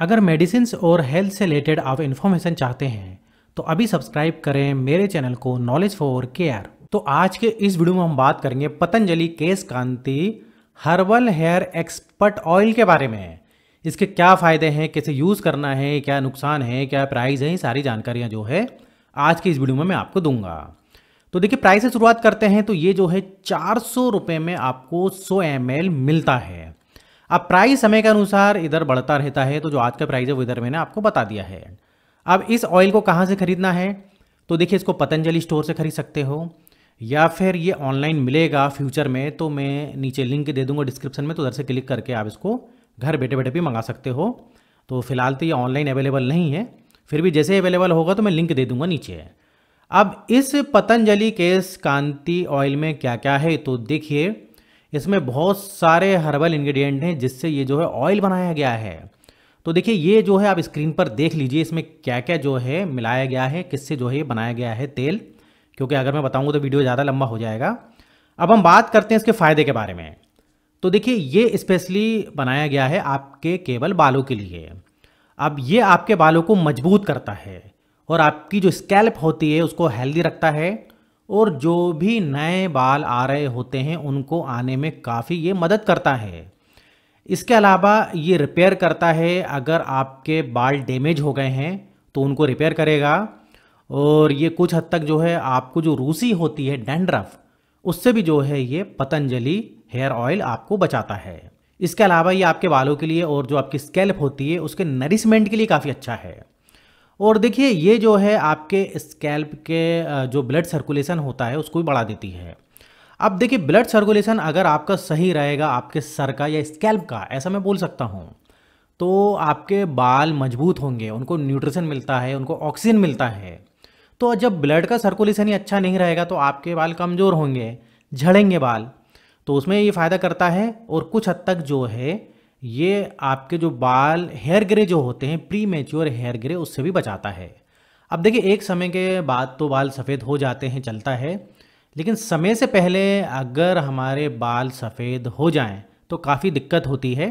अगर मेडिसिन और हेल्थ से रिलेटेड आप इन्फॉर्मेशन चाहते हैं तो अभी सब्सक्राइब करें मेरे चैनल को नॉलेज फॉर केयर तो आज के इस वीडियो में हम बात करेंगे Patanjali Kesh Kanti herbal hair expert oil के बारे में इसके क्या फ़ायदे हैं कैसे यूज़ करना है क्या नुकसान है क्या प्राइस है सारी जानकारियाँ जो है आज की इस वीडियो में मैं आपको दूंगा तो देखिए प्राइस से शुरुआत करते हैं तो ये जो है चार सौ में आपको सौ एम मिलता है अब प्राइस समय के अनुसार इधर बढ़ता रहता है तो जो आज का प्राइस है वो इधर मैंने आपको बता दिया है अब इस ऑयल को कहाँ से खरीदना है तो देखिए इसको पतंजलि स्टोर से खरीद सकते हो या फिर ये ऑनलाइन मिलेगा फ्यूचर में तो मैं नीचे लिंक दे दूंगा डिस्क्रिप्शन में तो उधर से क्लिक करके आप इसको घर बैठे बैठे भी मंगा सकते हो तो फिलहाल तो ये ऑनलाइन अवेलेबल नहीं है फिर भी जैसे अवेलेबल होगा तो मैं लिंक दे दूंगा नीचे अब इस पतंजलि केस कांति ऑयल में क्या क्या है तो देखिए इसमें बहुत सारे हर्बल इंग्रेडिएंट हैं जिससे ये जो है ऑयल बनाया गया है तो देखिए ये जो है आप स्क्रीन पर देख लीजिए इसमें क्या क्या जो है मिलाया गया है किससे जो है बनाया गया है तेल क्योंकि अगर मैं बताऊँगा तो वीडियो ज़्यादा लंबा हो जाएगा अब हम बात करते हैं इसके फ़ायदे के बारे में तो देखिए ये स्पेशली बनाया गया है आपके केवल बालों के लिए अब ये आपके बालों को मजबूत करता है और आपकी जो स्कैल्प होती है उसको हेल्दी रखता है और जो भी नए बाल आ रहे होते हैं उनको आने में काफ़ी ये मदद करता है इसके अलावा ये रिपेयर करता है अगर आपके बाल डैमेज हो गए हैं तो उनको रिपेयर करेगा और ये कुछ हद तक जो है आपको जो रूसी होती है डेंड्रफ उससे भी जो है ये पतंजलि हेयर ऑयल आपको बचाता है इसके अलावा ये आपके बालों के लिए और जो आपकी स्केल्प होती है उसके नरिशमेंट के लिए काफ़ी अच्छा है और देखिए ये जो है आपके स्कैल्प के जो ब्लड सर्कुलेशन होता है उसको भी बढ़ा देती है अब देखिए ब्लड सर्कुलेशन अगर आपका सही रहेगा आपके सर का या स्कैल्प का ऐसा मैं बोल सकता हूँ तो आपके बाल मजबूत होंगे उनको न्यूट्रिशन मिलता है उनको ऑक्सीजन मिलता है तो जब ब्लड का सर्कुलेशन ही अच्छा नहीं रहेगा तो आपके बाल कमज़ोर होंगे झड़ेंगे बाल तो उसमें ये फ़ायदा करता है और कुछ हद तक जो है ये आपके जो बाल हेयर ग्रे जो होते हैं प्री मेच्योर हेयर ग्रे उससे भी बचाता है अब देखिए एक समय के बाद तो बाल सफ़ेद हो जाते हैं चलता है लेकिन समय से पहले अगर हमारे बाल सफ़ेद हो जाएं तो काफ़ी दिक्कत होती है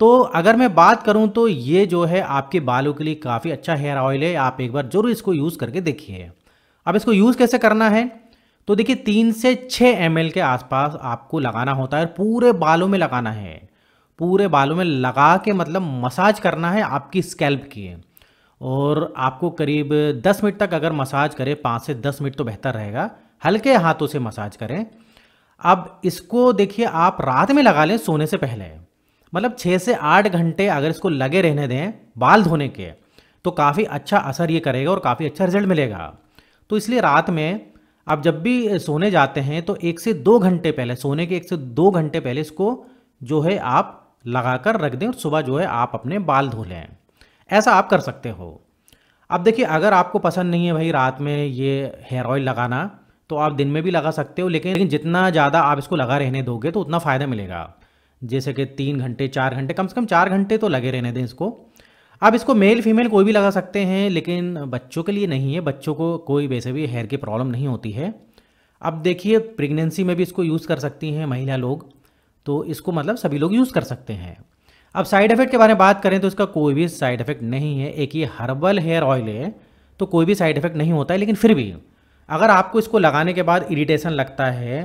तो अगर मैं बात करूं तो ये जो है आपके बालों के लिए काफ़ी अच्छा हेयर ऑयल है आप एक बार ज़रूर इसको यूज़ करके देखिए अब इसको यूज़ कैसे करना है तो देखिए तीन से छः एम के आसपास आपको लगाना होता है पूरे बालों में लगाना है पूरे बालों में लगा के मतलब मसाज करना है आपकी स्कैल्प की है और आपको करीब 10 मिनट तक अगर मसाज करें पाँच से 10 मिनट तो बेहतर रहेगा हल्के हाथों से मसाज करें अब इसको देखिए आप रात में लगा लें सोने से पहले मतलब छः से आठ घंटे अगर इसको लगे रहने दें बाल धोने के तो काफ़ी अच्छा असर ये करेगा और काफ़ी अच्छा रिजल्ट मिलेगा तो इसलिए रात में आप जब भी सोने जाते हैं तो एक से दो घंटे पहले सोने के एक से दो घंटे पहले इसको जो है आप लगा कर रख दें और सुबह जो है आप अपने बाल धो लें ऐसा आप कर सकते हो अब देखिए अगर आपको पसंद नहीं है भाई रात में ये हेयर ऑयल लगाना तो आप दिन में भी लगा सकते हो लेकिन लेकिन जितना ज़्यादा आप इसको लगा रहने दोगे तो उतना फ़ायदा मिलेगा जैसे कि तीन घंटे चार घंटे कम से कम चार घंटे तो लगे रहने दें इसको आप इसको मेल फीमेल कोई भी लगा सकते हैं लेकिन बच्चों के लिए नहीं है बच्चों को कोई वैसे भी हेयर की प्रॉब्लम नहीं होती है अब देखिए प्रेगनेंसी में भी इसको यूज़ कर सकती हैं महिला लोग तो इसको मतलब सभी लोग यूज़ कर सकते हैं अब साइड इफेक्ट के बारे में बात करें तो इसका कोई भी साइड इफेक्ट नहीं है एक ये हर्बल हेयर ऑयल है तो कोई भी साइड इफेक्ट नहीं होता है लेकिन फिर भी अगर आपको इसको लगाने के बाद इरिटेशन लगता है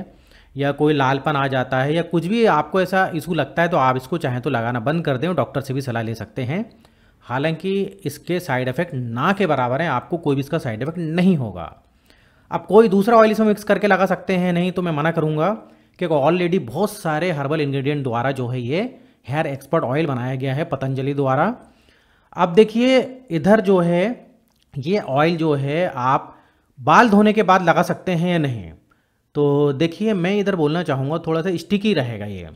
या कोई लालपन आ जाता है या कुछ भी आपको ऐसा इशू लगता है तो आप इसको चाहें तो लगाना बंद कर दें डॉक्टर से भी सलाह ले सकते हैं हालांकि इसके साइड इफेक्ट ना के बराबर हैं आपको कोई भी इसका साइड इफेक्ट नहीं होगा आप कोई दूसरा ऑयल इसमें मिक्स करके लगा सकते हैं नहीं तो मैं मना करूँगा क्योंकि ऑलरेडी बहुत सारे हर्बल इंग्रेडिएंट द्वारा जो है ये हेयर एक्सपर्ट ऑयल बनाया गया है पतंजलि द्वारा अब देखिए इधर जो है ये ऑयल जो है आप बाल धोने के बाद लगा सकते हैं या नहीं तो देखिए मैं इधर बोलना चाहूँगा थोड़ा सा स्टिकी रहेगा ये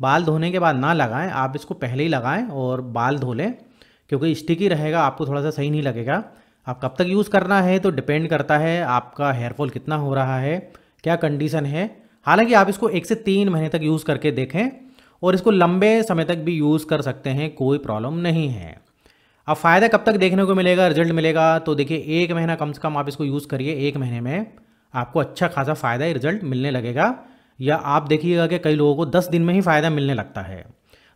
बाल धोने के बाद ना लगाएं आप इसको पहले ही लगाएं और बाल धो लें क्योंकि स्टिकी रहेगा आपको थोड़ा सा सही नहीं लगेगा आप कब तक यूज़ करना है तो डिपेंड करता है आपका हेयरफॉल कितना हो रहा है क्या कंडीशन है हालांकि आप इसको एक से तीन महीने तक यूज़ करके देखें और इसको लंबे समय तक भी यूज़ कर सकते हैं कोई प्रॉब्लम नहीं है अब फ़ायदा कब तक देखने को मिलेगा रिजल्ट मिलेगा तो देखिए एक महीना कम से कम आप इसको यूज़ करिए एक महीने में आपको अच्छा खासा फ़ायदा रिजल्ट मिलने लगेगा या आप देखिएगा कि कई लोगों को दस दिन में ही फ़ायदा मिलने लगता है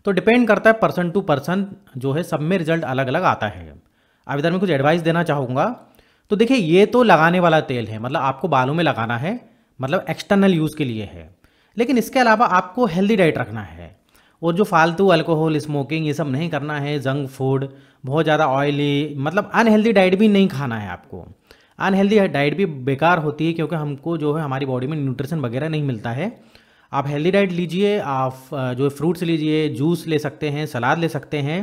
तो डिपेंड करता है पर्सन टू पर्सन जो है सब में रिजल्ट अलग अलग आता है अब इधर में कुछ एडवाइस देना चाहूँगा तो देखिए ये तो लगाने वाला तेल है मतलब आपको बालों में लगाना है मतलब एक्सटर्नल यूज़ के लिए है लेकिन इसके अलावा आपको हेल्दी डाइट रखना है और जो फालतू अल्कोहल स्मोकिंग ये सब नहीं करना है जंक फूड बहुत ज़्यादा ऑयली मतलब अनहेल्दी डाइट भी नहीं खाना है आपको अनहेल्दी डाइट भी बेकार होती है क्योंकि हमको जो है हमारी बॉडी में न्यूट्रिशन वगैरह नहीं मिलता है आप हेल्दी डाइट लीजिए आप जो फ्रूट्स लीजिए जूस ले सकते हैं सलाद ले सकते हैं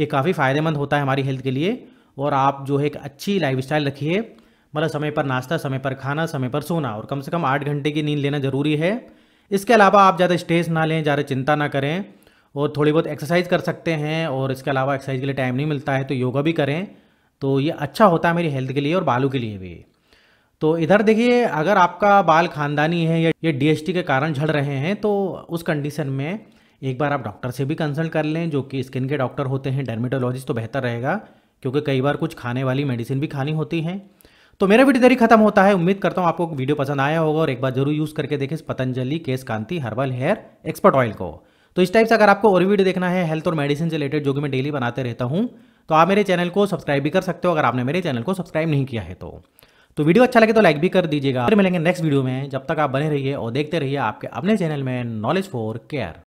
ये काफ़ी फ़ायदेमंद होता है हमारी हेल्थ के लिए और आप जो है एक अच्छी लाइफ रखिए मतलब समय पर नाश्ता समय पर खाना समय पर सोना और कम से कम आठ घंटे की नींद लेना ज़रूरी है इसके अलावा आप ज़्यादा स्ट्रेस ना लें ज़्यादा चिंता ना करें और थोड़ी बहुत एक्सरसाइज कर सकते हैं और इसके अलावा एक्सरसाइज के लिए टाइम नहीं मिलता है तो योगा भी करें तो ये अच्छा होता है मेरी हेल्थ के लिए और बालों के लिए भी तो इधर देखिए अगर आपका बाल खानदानी है या ये डीएसटी के कारण झड़ रहे हैं तो उस कंडीशन में एक बार आप डॉक्टर से भी कंसल्ट कर लें जो कि स्किन के डॉक्टर होते हैं डर्मेटोलॉजिस्ट तो बेहतर रहेगा क्योंकि कई बार कुछ खाने वाली मेडिसिन भी खानी होती हैं तो मेरा वीडियो देरी खत्म होता है उम्मीद करता हूँ आपको वीडियो पसंद आया होगा और एक बार जरूर यूज़ करके देखें Patanjali Kesh Kanti herbal hair expert oil को तो इस टाइप से अगर आपको और वीडियो देखना है हेल्थ और मेडिसिन से रिलेटेड जो कि मैं डेली बनाते रहता हूँ तो आप मेरे चैनल को सब्सक्राइब भी कर सकते हो अगर आपने मेरे चैनल को सब्सक्राइब नहीं किया है तो तो वीडियो अच्छा लगे तो लाइक भी कर दीजिएगा फिर मिलेंगे नेक्स्ट वीडियो में जब तक आप बने रहिए और देखते रहिए आपके अपने चैनल में नॉलेज फॉर केयर